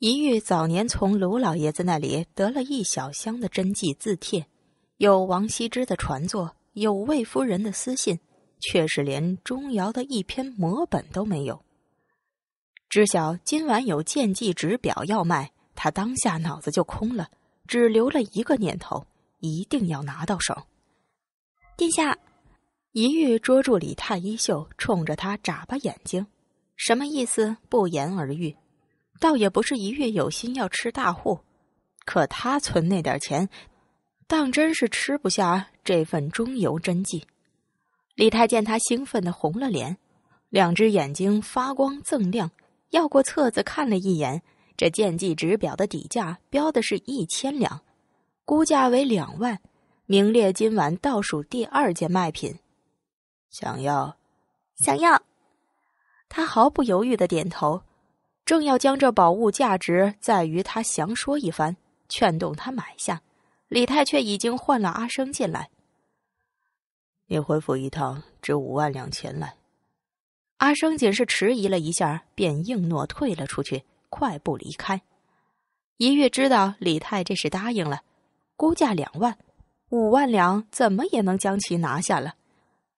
一玉早年从卢老爷子那里得了一小箱的真迹字帖，有王羲之的传作，有魏夫人的私信，却是连钟繇的一篇摹本都没有。知晓今晚有剑记纸表要卖，他当下脑子就空了，只留了一个念头：一定要拿到手。殿下，一玉捉住李太医袖，冲着他眨巴眼睛，什么意思？不言而喻。倒也不是一月有心要吃大户，可他存那点钱，当真是吃不下这份中游真迹。李太见他兴奋的红了脸，两只眼睛发光锃亮，要过册子看了一眼，这剑器纸表的底价标的是一千两，估价为两万，名列今晚倒数第二件卖品。想要，想要，他毫不犹豫的点头。正要将这宝物价值再与他详说一番，劝动他买下，李泰却已经换了阿生进来。你回府一趟，值五万两钱来。阿生仅是迟疑了一下，便应诺退了出去，快步离开。一月知道李泰这是答应了，估价两万，五万两怎么也能将其拿下了。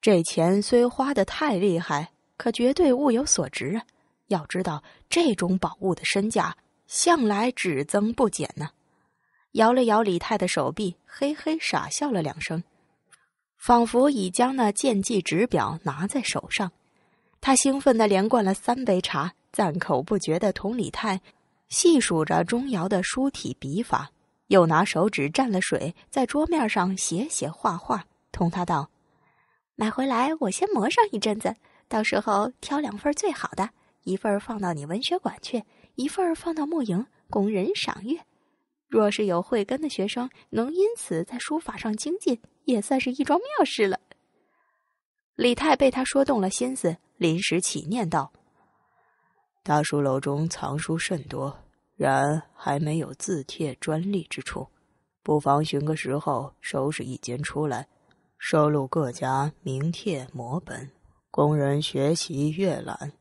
这钱虽花的太厉害，可绝对物有所值啊。要知道，这种宝物的身价向来只增不减呢。摇了摇李泰的手臂，嘿嘿傻笑了两声，仿佛已将那剑技指表拿在手上。他兴奋的连灌了三杯茶，赞口不绝的同李泰细数着钟繇的书体笔法，又拿手指蘸了水在桌面上写写画画，同他道：“买回来我先磨上一阵子，到时候挑两份最好的。”一份儿放到你文学馆去，一份儿放到墨营供人赏阅。若是有慧根的学生，能因此在书法上精进，也算是一桩妙事了。李泰被他说动了心思，临时起念道：“大书楼中藏书甚多，然还没有字帖专利之处，不妨寻个时候收拾一间出来，收录各家名帖摹本，供人学习阅览。”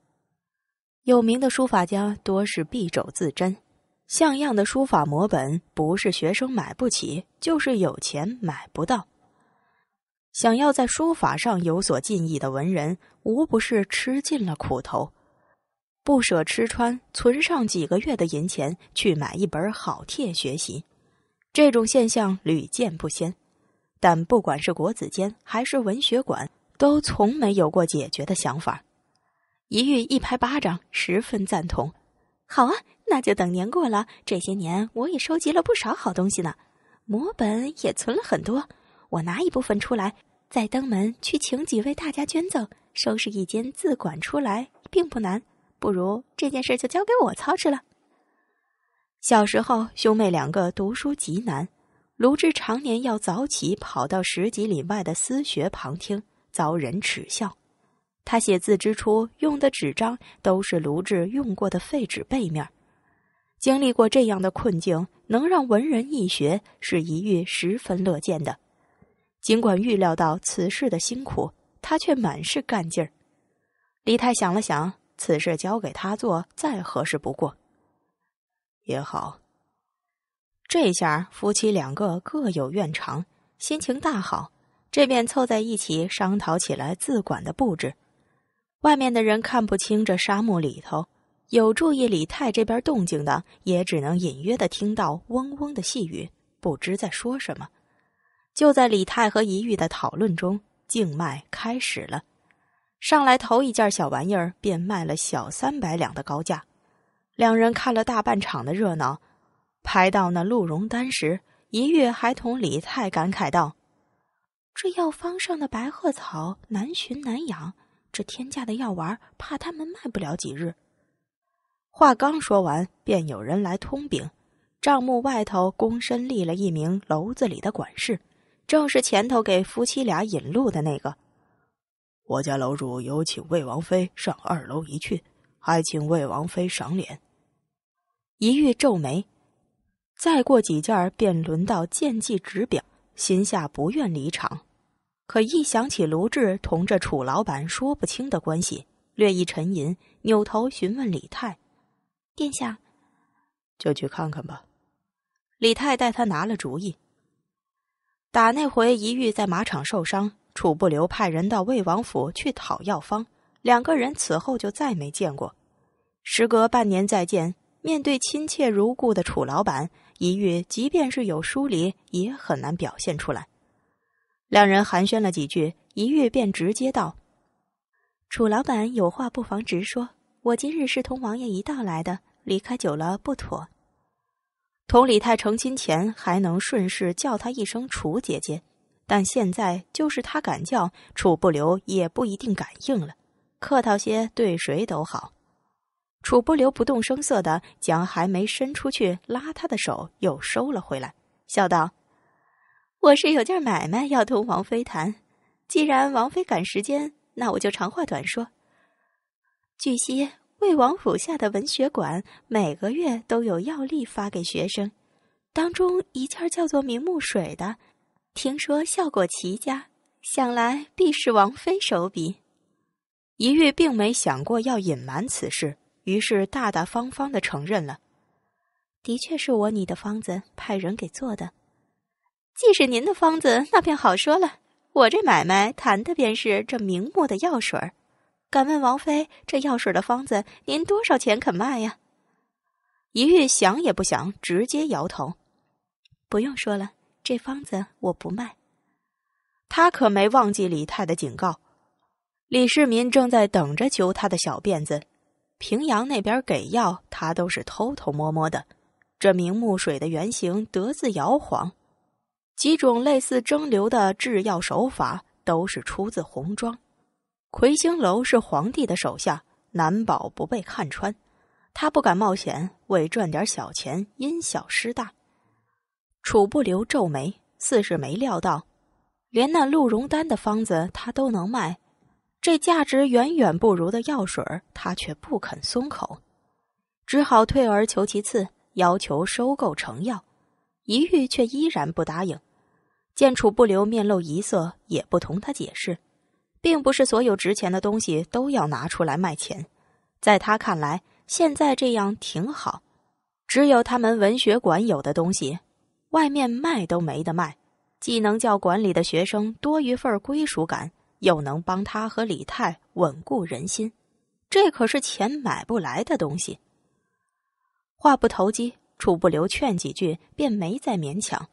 有名的书法家多是敝帚自珍，像样的书法摹本不是学生买不起，就是有钱买不到。想要在书法上有所进益的文人，无不是吃尽了苦头，不舍吃穿，存上几个月的银钱去买一本好帖学习。这种现象屡见不鲜，但不管是国子监还是文学馆，都从没有过解决的想法。一玉一拍巴掌，十分赞同。好啊，那就等年过了。这些年我也收集了不少好东西呢，摹本也存了很多。我拿一部分出来，再登门去请几位大家捐赠，收拾一间字馆出来并不难。不如这件事就交给我操持了。小时候，兄妹两个读书极难，卢志常年要早起跑到十几里外的私学旁听，遭人耻笑。他写字之初用的纸张都是卢志用过的废纸背面经历过这样的困境，能让文人一学，是一遇十分乐见的。尽管预料到此事的辛苦，他却满是干劲儿。李太想了想，此事交给他做再合适不过。也好，这下夫妻两个各有愿长，心情大好，这便凑在一起商讨起来字馆的布置。外面的人看不清这沙漠里头，有注意李泰这边动静的，也只能隐约的听到嗡嗡的细语，不知在说什么。就在李泰和一玉的讨论中，竞卖开始了。上来头一件小玩意儿便卖了小三百两的高价。两人看了大半场的热闹，拍到那鹿茸丹时，一玉还同李泰感慨道：“这药方上的白鹤草难寻难养。”这天价的药丸，怕他们卖不了几日。话刚说完，便有人来通禀，账目外头躬身立了一名楼子里的管事，正是前头给夫妻俩引路的那个。我家楼主有请魏王妃上二楼一去，还请魏王妃赏脸。一遇皱眉，再过几件儿，便轮到见计执表，心下不愿离场。可一想起卢志同这楚老板说不清的关系，略一沉吟，扭头询问李太：“殿下，就去看看吧。”李太带他拿了主意。打那回一玉在马场受伤，楚不留派人到魏王府去讨药方，两个人此后就再没见过。时隔半年再见，面对亲切如故的楚老板，一玉即便是有疏离，也很难表现出来。两人寒暄了几句，一遇便直接道：“楚老板有话不妨直说。我今日是同王爷一道来的，离开久了不妥。同李太成亲前还能顺势叫他一声楚姐姐，但现在就是他敢叫楚不留也不一定敢应了。客套些对谁都好。”楚不留不动声色的将还没伸出去拉他的手又收了回来，笑道。我是有件买卖要同王妃谈，既然王妃赶时间，那我就长话短说。据悉，魏王府下的文学馆每个月都有药力发给学生，当中一件叫做明目水的，听说效果奇佳，想来必是王妃手笔。一玉并没想过要隐瞒此事，于是大大方方的承认了，的确是我你的方子，派人给做的。既是您的方子，那便好说了。我这买卖谈的便是这明目的药水敢问王妃，这药水的方子您多少钱肯卖呀？一玉想也不想，直接摇头：“不用说了，这方子我不卖。”他可没忘记李泰的警告。李世民正在等着揪他的小辫子。平阳那边给药，他都是偷偷摸摸的。这明目水的原型得自摇晃，几种类似蒸馏的制药手法都是出自红庄。魁星楼是皇帝的手下，难保不被看穿。他不敢冒险，为赚点小钱，因小失大。楚不留皱眉，似是没料到，连那鹿茸丹的方子他都能卖，这价值远远不如的药水他却不肯松口，只好退而求其次，要求收购成药。一玉却依然不答应，见楚不留面露疑色，也不同他解释，并不是所有值钱的东西都要拿出来卖钱。在他看来，现在这样挺好。只有他们文学馆有的东西，外面卖都没得卖，既能叫馆里的学生多一份归属感，又能帮他和李泰稳固人心。这可是钱买不来的东西。话不投机。楚不留劝几句，便没再勉强。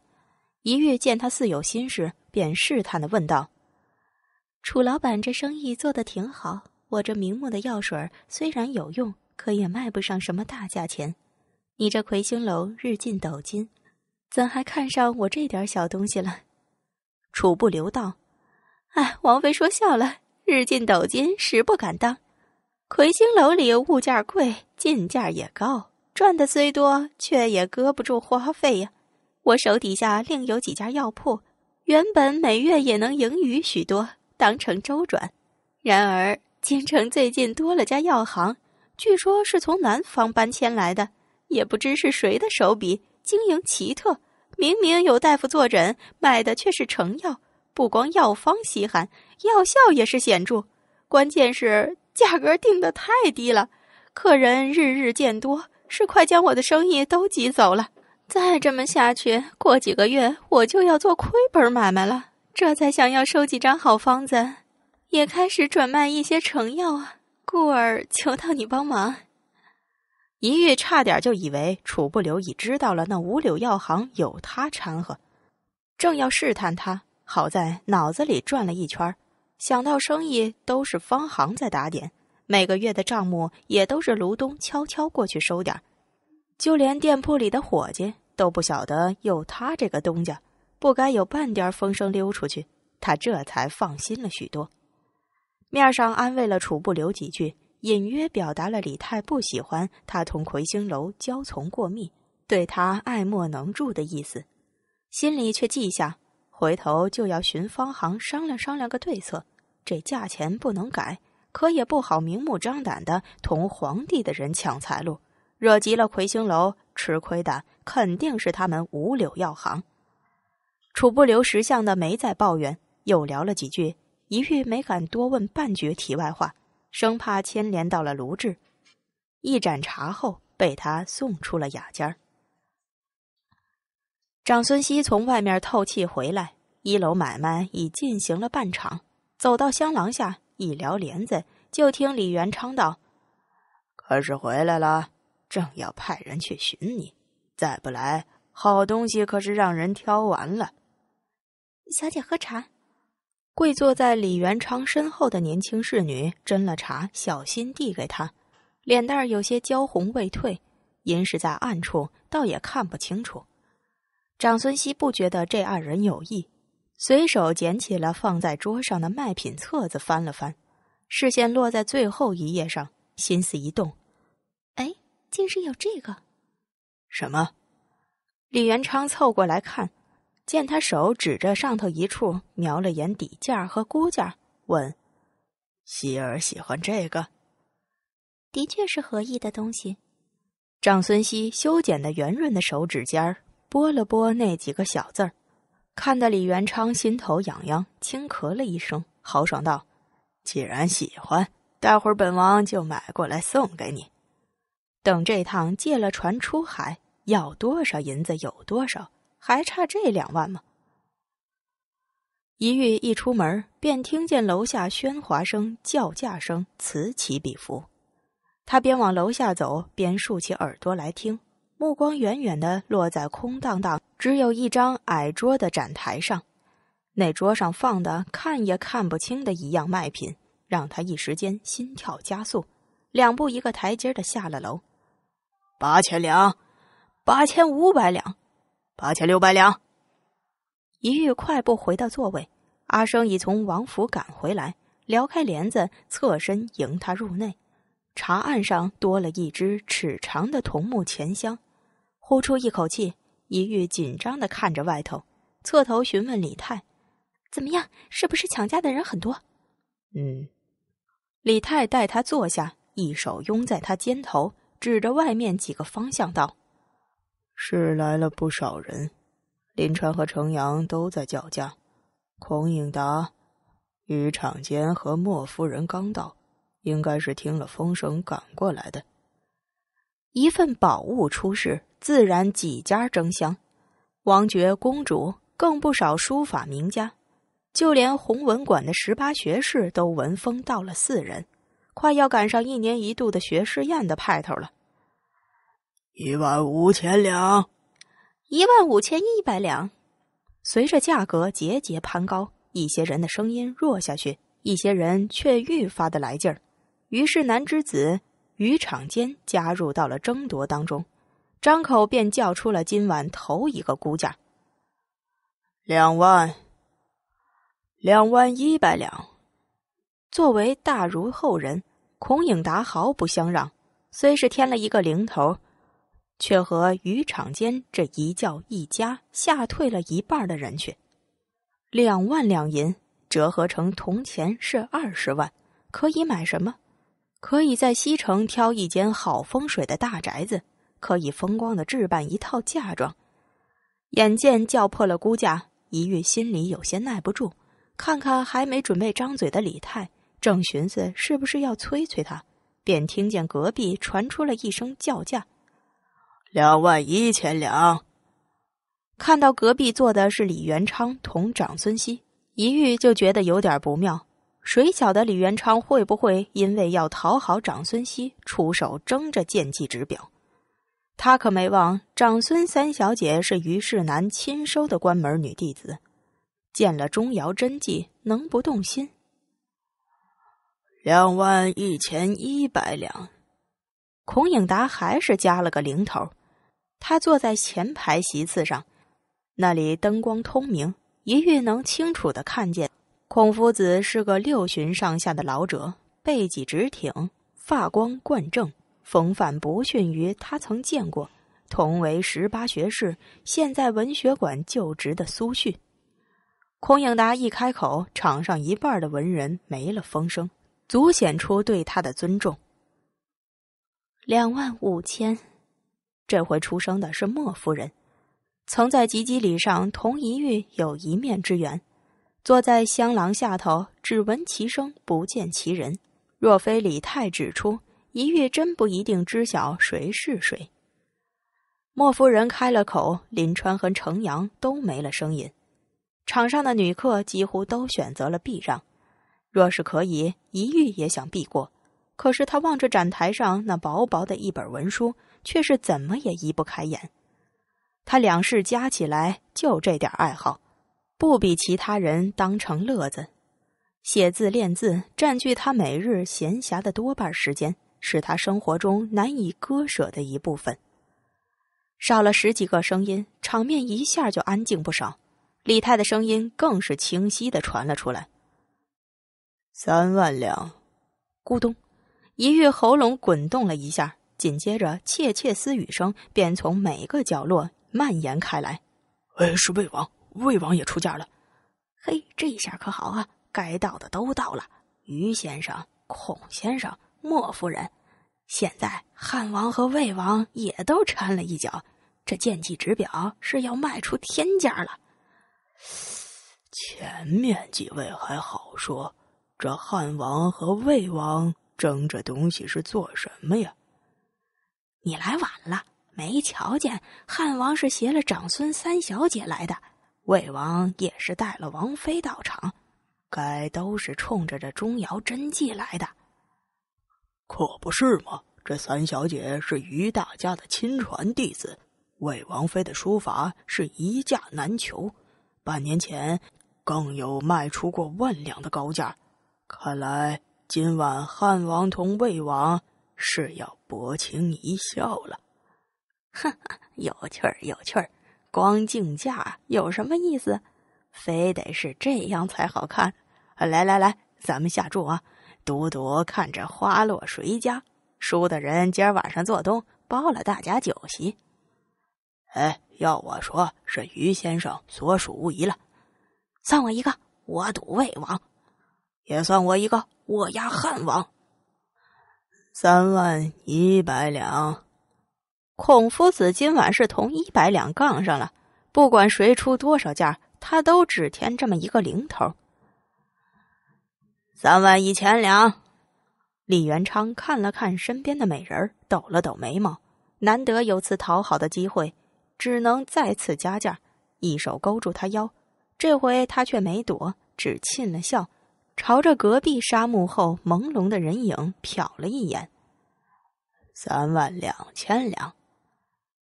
一遇见他似有心事，便试探的问道：“楚老板，这生意做的挺好。我这明目的药水虽然有用，可也卖不上什么大价钱。你这魁星楼日进斗金，怎还看上我这点小东西了？”楚不留道：“哎，王妃说笑了，日进斗金实不敢当。魁星楼里物价贵，进价也高。”赚的虽多，却也搁不住花费呀。我手底下另有几家药铺，原本每月也能盈余许多，当成周转。然而京城最近多了家药行，据说是从南方搬迁来的，也不知是谁的手笔，经营奇特。明明有大夫坐诊，卖的却是成药，不光药方稀罕，药效也是显著。关键是价格定得太低了，客人日日见多。是快将我的生意都挤走了，再这么下去，过几个月我就要做亏本买卖了。这才想要收几张好方子，也开始转卖一些成药啊，故而求到你帮忙。一玉差点就以为楚不留已知道了那五柳药行有他掺和，正要试探他，好在脑子里转了一圈，想到生意都是方行在打点。每个月的账目也都是卢东悄悄过去收点就连店铺里的伙计都不晓得有他这个东家，不该有半点风声溜出去。他这才放心了许多，面上安慰了楚不留几句，隐约表达了李泰不喜欢他同魁星楼交从过密，对他爱莫能助的意思，心里却记下，回头就要寻方行商量商量个对策，这价钱不能改。可也不好明目张胆的同皇帝的人抢财路，惹急了魁星楼，吃亏的肯定是他们五柳药行。楚不留识相的，没再抱怨，又聊了几句，一玉没敢多问半句题外话，生怕牵连到了卢志。一盏茶后，被他送出了雅间。长孙熙从外面透气回来，一楼买卖已进行了半场，走到香廊下。一撩帘子，就听李元昌道：“可是回来了，正要派人去寻你，再不来，好东西可是让人挑完了。”小姐喝茶。跪坐在李元昌身后的年轻侍女斟了茶，小心递给他，脸蛋儿有些娇红未退，因是在暗处，倒也看不清楚。长孙熙不觉得这二人有意。随手捡起了放在桌上的卖品册子，翻了翻，视线落在最后一页上，心思一动：“哎，竟是有这个！”什么？李元昌凑过来看，见他手指着上头一处，瞄了眼底价和估价，问：“希儿喜欢这个？”“的确是合意的东西。”长孙熙修剪的圆润的手指尖儿拨了拨那几个小字儿。看得李元昌心头痒痒，轻咳了一声，豪爽道：“既然喜欢，待会儿本王就买过来送给你。等这趟借了船出海，要多少银子有多少，还差这两万吗？”一玉一出门，便听见楼下喧哗声、叫价声此起彼伏，他边往楼下走边竖起耳朵来听。目光远远的落在空荡荡、只有一张矮桌的展台上，那桌上放的看也看不清的一样卖品，让他一时间心跳加速。两步一个台阶的下了楼，八千两，八千五百两，八千六百两。一遇快步回到座位，阿生已从王府赶回来，撩开帘子，侧身迎他入内。茶案上多了一只尺长的桐木钱箱。呼出一口气，一玉紧张的看着外头，侧头询问李泰：“怎么样？是不是抢家的人很多？”“嗯。”李泰带他坐下，一手拥在他肩头，指着外面几个方向道：“是来了不少人，林川和程阳都在叫架，孔颖达、于长间和莫夫人刚到，应该是听了风声赶过来的。”一份宝物出世，自然几家争相。王爵、公主更不少，书法名家，就连弘文馆的十八学士都闻风到了四人，快要赶上一年一度的学士宴的派头了。一万五千两，一万五千一百两。随着价格节节攀高，一些人的声音弱下去，一些人却愈发的来劲儿。于是南之子。渔场间加入到了争夺当中，张口便叫出了今晚头一个估价：两万，两万一百两。作为大儒后人，孔颖达毫不相让，虽是添了一个零头，却和渔场间这一叫一加，吓退了一半的人群。两万两银折合成铜钱是二十万，可以买什么？可以在西城挑一间好风水的大宅子，可以风光的置办一套嫁妆。眼见叫破了估价，一玉心里有些耐不住，看看还没准备张嘴的李太，正寻思是不是要催催他，便听见隔壁传出了一声叫价：“两万一千两。”看到隔壁坐的是李元昌同长孙熙，一玉就觉得有点不妙。谁晓得李元昌会不会因为要讨好长孙熙，出手争着剑技指标？他可没忘，长孙三小姐是虞世南亲收的关门女弟子，见了钟繇真迹，能不动心？两万一千一百两，孔颖达还是加了个零头。他坐在前排席次上，那里灯光通明，一遇能清楚的看见。孔夫子是个六旬上下的老者，背脊直挺，发光冠正，风范不逊于他曾见过同为十八学士、现在文学馆就职的苏洵。孔颖达一开口，场上一半的文人没了风声，足显出对他的尊重。两万五千，这回出生的是莫夫人，曾在吉吉里上同一域有一面之缘。坐在香廊下头，只闻其声，不见其人。若非李太指出，一玉真不一定知晓谁是谁。莫夫人开了口，林川和程阳都没了声音。场上的女客几乎都选择了避让。若是可以，一玉也想避过。可是他望着展台上那薄薄的一本文书，却是怎么也移不开眼。他两世加起来就这点爱好。不比其他人当成乐子，写字练字占据他每日闲暇的多半时间，是他生活中难以割舍的一部分。少了十几个声音，场面一下就安静不少。李泰的声音更是清晰的传了出来：“三万两。”咕咚，一玉喉咙滚动了一下，紧接着窃窃私语声便从每个角落蔓延开来。“哎，是魏王。”魏王也出价了，嘿，这下可好啊！该到的都到了，于先生、孔先生、莫夫人，现在汉王和魏王也都掺了一脚，这剑气指表是要卖出天价了。前面几位还好说，这汉王和魏王争这东西是做什么呀？你来晚了，没瞧见汉王是携了长孙三小姐来的。魏王也是带了王妃到场，该都是冲着这钟繇真迹来的，可不是吗？这三小姐是于大家的亲传弟子，魏王妃的书法是一价难求，半年前更有卖出过万两的高价。看来今晚汉王同魏王是要薄情一笑了，哈哈，有趣儿，有趣儿。光竞价有什么意思？非得是这样才好看！来来来，咱们下注啊，赌赌看这花落谁家。输的人今儿晚上做东，包了大家酒席。哎，要我说是于先生所属无疑了。算我一个，我赌魏王；也算我一个，我押汉王。三万一百两。孔夫子今晚是同一百两杠上了，不管谁出多少价，他都只添这么一个零头。三万一千两，李元昌看了看身边的美人，抖了抖眉毛，难得有次讨好的机会，只能再次加价。一手勾住他腰，这回他却没躲，只沁了笑，朝着隔壁纱幕后朦胧的人影瞟了一眼。三万两千两。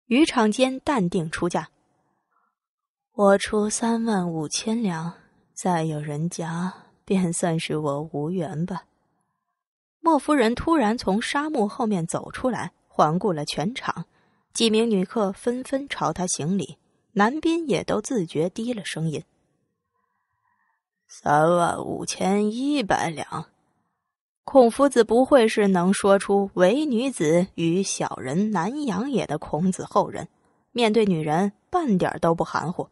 渔场间淡定出价，我出三万五千两，再有人家便算是我无缘吧。莫夫人突然从纱幕后面走出来，环顾了全场，几名女客纷纷朝她行礼，男宾也都自觉低了声音。三万五千一百两。孔夫子不会是能说出“唯女子与小人难养也”的孔子后人，面对女人半点都不含糊。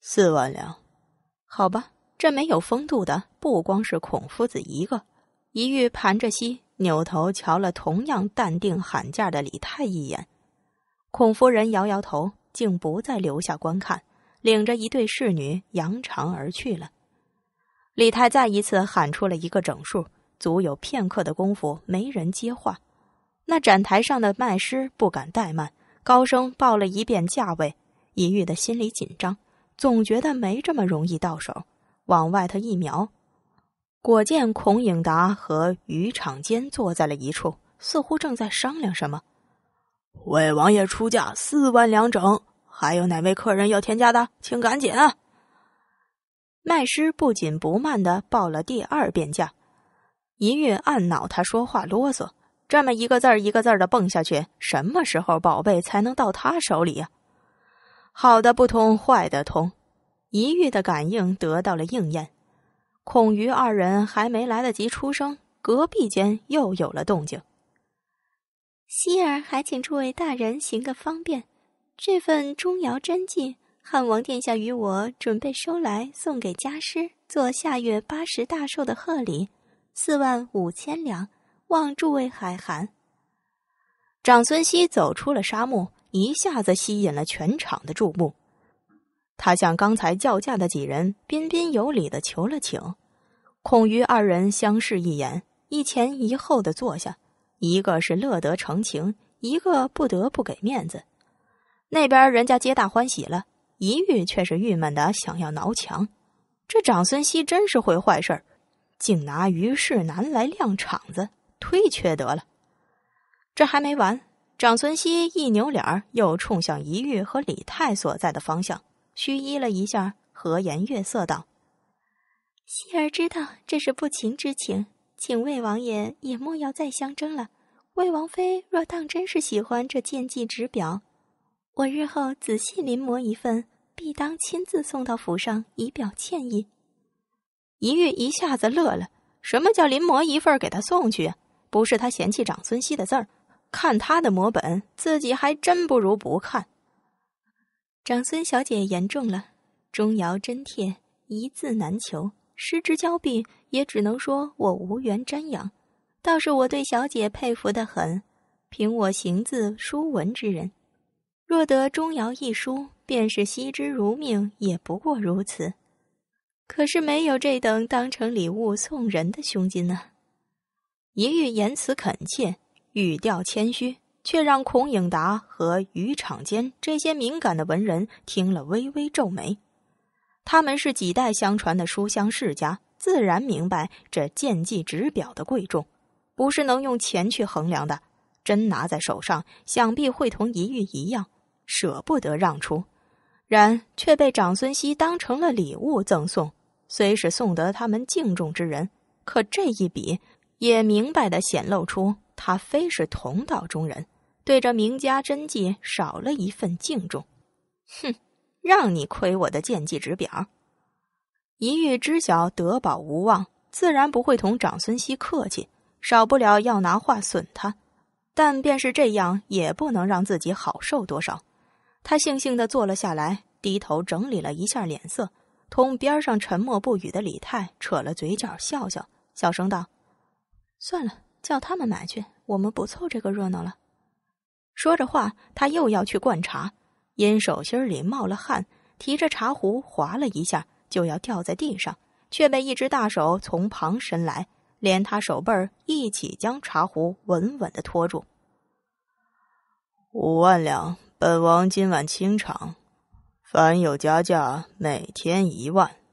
四万两，好吧，这没有风度的不光是孔夫子一个。一玉盘着膝，扭头瞧了同样淡定喊价的李太一眼，孔夫人摇摇头，竟不再留下观看，领着一对侍女扬长而去了。李太再一次喊出了一个整数，足有片刻的功夫没人接话。那展台上的卖师不敢怠慢，高声报了一遍价位。一玉的心里紧张，总觉得没这么容易到手。往外头一瞄，果见孔颖达和于长间坐在了一处，似乎正在商量什么。魏王爷出价四万两整，还有哪位客人要添加的，请赶紧啊！麦师不紧不慢的报了第二遍价，一玉暗恼他说话啰嗦，这么一个字儿一个字儿的蹦下去，什么时候宝贝才能到他手里呀？好的不通，坏的通，一玉的感应得到了应验。孔瑜二人还没来得及出声，隔壁间又有了动静。希儿，还请诸位大人行个方便，这份钟繇真迹。汉王殿下与我准备收来，送给家师做下月八十大寿的贺礼，四万五千两，望诸位海涵。长孙熙走出了沙漠，一下子吸引了全场的注目。他向刚才叫价的几人彬彬有礼的求了请，孔瑜二人相视一眼，一前一后的坐下，一个是乐得成情，一个不得不给面子。那边人家皆大欢喜了。一玉却是郁闷的，想要挠墙。这长孙熙真是会坏事儿，竟拿于世南来亮场子，忒缺德了。这还没完，长孙熙一扭脸儿，又冲向一玉和李泰所在的方向，虚依了一下，和颜悦色道：“熙儿知道这是不情之请，请魏王爷也莫要再相争了。魏王妃若当真是喜欢这见计纸表。”我日后仔细临摹一份，必当亲自送到府上，以表歉意。一月一下子乐了。什么叫临摹一份给他送去？不是他嫌弃长孙熙的字儿，看他的摹本，自己还真不如不看。长孙小姐言重了。钟繇真帖一字难求，失之交臂，也只能说我无缘瞻仰。倒是我对小姐佩服的很，凭我行字书文之人。若得《钟繇》一书，便是惜之如命，也不过如此。可是没有这等当成礼物送人的胸襟呢？一玉言辞恳切，语调谦虚，却让孔颖达和于场间这些敏感的文人听了微微皱眉。他们是几代相传的书香世家，自然明白这见记直表的贵重，不是能用钱去衡量的。真拿在手上，想必会同一玉一样。舍不得让出，然却被长孙熙当成了礼物赠送。虽是送得他们敬重之人，可这一比，也明白的显露出他非是同道中人，对着名家真迹少了一份敬重。哼，让你亏我的剑技指表！一遇知晓得宝无望，自然不会同长孙熙客气，少不了要拿话损他。但便是这样，也不能让自己好受多少。他悻悻地坐了下来，低头整理了一下脸色，同边上沉默不语的李泰扯了嘴角笑笑，小声道：“算了，叫他们买去，我们不凑这个热闹了。”说着话，他又要去灌茶，因手心里冒了汗，提着茶壶滑了一下，就要掉在地上，却被一只大手从旁伸来，连他手背儿一起将茶壶稳稳的托住。五万两。本王今晚清场，凡有加价，每天一万。